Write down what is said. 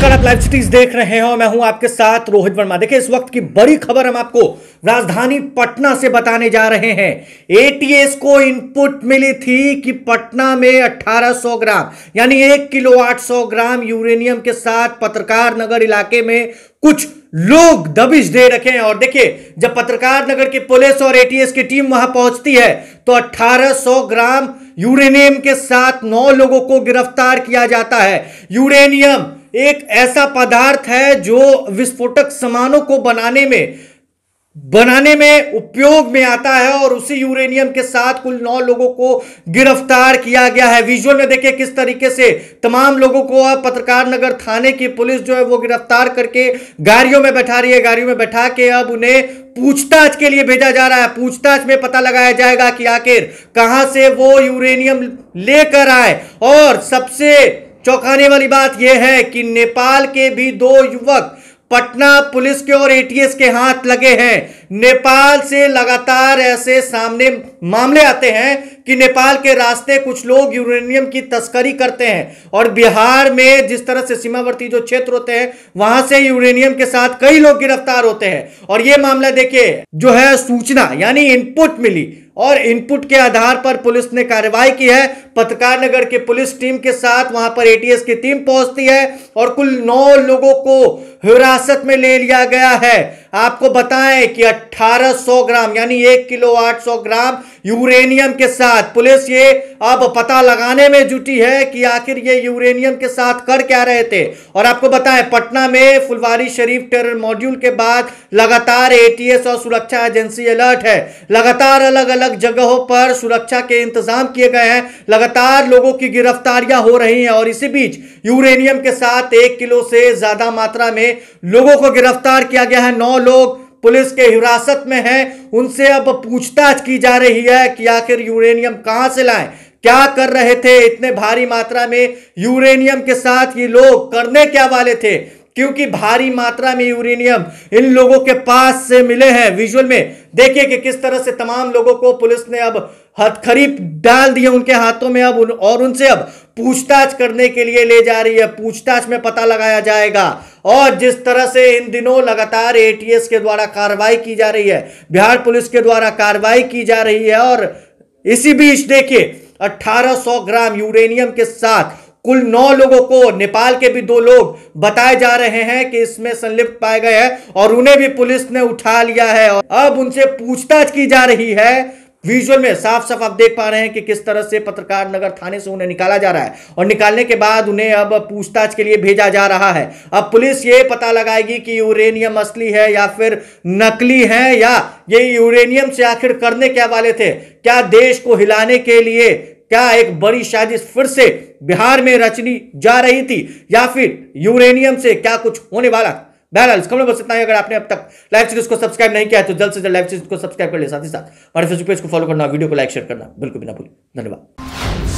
नमस्कार आप live cities देख रहे हैं और मैं हूं आपके साथ रोहित वर्मा देखिए इस वक्त की बड़ी खबर हम आपको राजधानी पटना से बताने जा रहे हैं एटीएस को इनपुट मिली थी कि पटना में 1800 ग्राम यानी एक किलो 800 ग्राम यूरेनियम के साथ पत्रकार नगर इलाके में कुछ लोग दबिश दे रखे हैं और देखिए जब पत्रकार नगर की पुलिस और एटीएस की टीम वहां पहुंचती है तो 1800 ग्राम यूरेनियम के साथ नौ लोगों को गिरफ्तार किया जाता है यूरेनियम एक ऐसा पदार्थ है जो विस्फोटक सामानों को बनाने में बनाने में उपयोग में आता है और उसी यूरेनियम के साथ कुल नौ लोगों को गिरफ्तार किया गया है विजुअल में देखिए किस तरीके से तमाम लोगों को अब पत्रकार नगर थाने की पुलिस जो है वो गिरफ्तार करके गाड़ियों में बैठा रही है गाड़ियों में बैठा के अब उन्हें पूछताछ के लिए भेजा जा रहा है पूछताछ में पता लगाया जाएगा कि आखिर कहां से वो यूरेनियम लेकर आए और सबसे चौंकाने तो वाली बात यह है कि नेपाल के भी दो युवक पटना पुलिस के और एटीएस के हाथ लगे हैं नेपाल से लगातार ऐसे सामने मामले आते हैं कि नेपाल के रास्ते कुछ लोग यूरेनियम की तस्करी करते हैं और बिहार में जिस तरह से सीमावर्ती जो क्षेत्र होते हैं वहां से यूरेनियम के साथ कई लोग गिरफ्तार होते हैं और यह मामला देखिए जो है सूचना यानी इनपुट मिली और इनपुट के आधार पर पुलिस ने कार्रवाई की है पत्रकार नगर की पुलिस टीम के साथ वहां पर एटीएस की टीम पहुंचती है और कुल नौ लोगों को हिरासत में ले लिया गया है आपको बताएं कि 1800 ग्राम यानी एक किलो 800 ग्राम यूरेनियम के साथ पुलिस ये अब पता लगाने में जुटी है कि आखिर ये यूरेनियम के साथ कर क्या रहे थे और आपको बताएं पटना में फुलवारी शरीफ टेरर मॉड्यूल के बाद लगातार एटीएस और सुरक्षा एजेंसी अलर्ट है लगातार अलग अलग जगहों पर सुरक्षा के इंतजाम किए गए हैं लगातार लोगों की गिरफ्तारियां हो रही हैं और इसी बीच यूरेनियम के साथ एक किलो से ज्यादा मात्रा में लोगों को गिरफ्तार किया गया है नौ नौ लोग पुलिस के हिरासत में हैं उनसे अब पूछताछ की जा रही है कि आखिर यूरेनियम कहां से लाएं क्या कर रहे थे इतने भारी मात्रा में यूरेनियम के साथ ये लोग करने क्या वाले थे क्योंकि भारी मात्रा में यूरेनियम इन लोगों के पास से मिले हैं विजुअल में देखिए कि किस तरह से तमाम लोगों को पुलिस ने अब हथखरी डाल दिए उनके हाथों में अब उन, और उनसे अब पूछताछ करने के लिए ले जा रही है पूछताछ में पता लगाया जाएगा और जिस तरह से इन दिनों लगातार एटीएस के द्वारा कार्रवाई की जा रही है बिहार पुलिस के द्वारा कार्रवाई की जा रही है और इसी बीच देखिए 1800 ग्राम यूरेनियम के साथ कुल नौ लोगों को नेपाल के भी दो लोग बताए जा रहे हैं कि इसमें संलिप्त पाए गए हैं और उन्हें भी पुलिस ने उठा लिया है और अब उनसे पूछताछ की जा रही है विजुअल में साफ साफ आप देख पा रहे हैं कि किस तरह से पत्रकार नगर थाने से उन्हें निकाला जा रहा है और निकालने के बाद उन्हें अब पूछताछ के लिए भेजा जा रहा है अब पुलिस ये पता लगाएगी कि यूरेनियम असली है या फिर नकली है या ये यूरेनियम से आखिर करने क्या वाले थे क्या देश को हिलाने के लिए क्या एक बड़ी साजिश फिर से बिहार में रचनी जा रही थी या फिर यूरेनियम से क्या कुछ होने वाला बहरहाल इसको बस इतना ही अगर आपने अब तक लाइव सीरीज को सब्सक्राइब नहीं किया है तो जल्द से जल्द लाइव सीरीज को सब्सक्राइब कर ले साथ ही साथ हमारे फेसबुक पेज को फॉलो करना वीडियो को लाइक शेयर करना बिल्कुल भी ना भूलिए धन्यवाद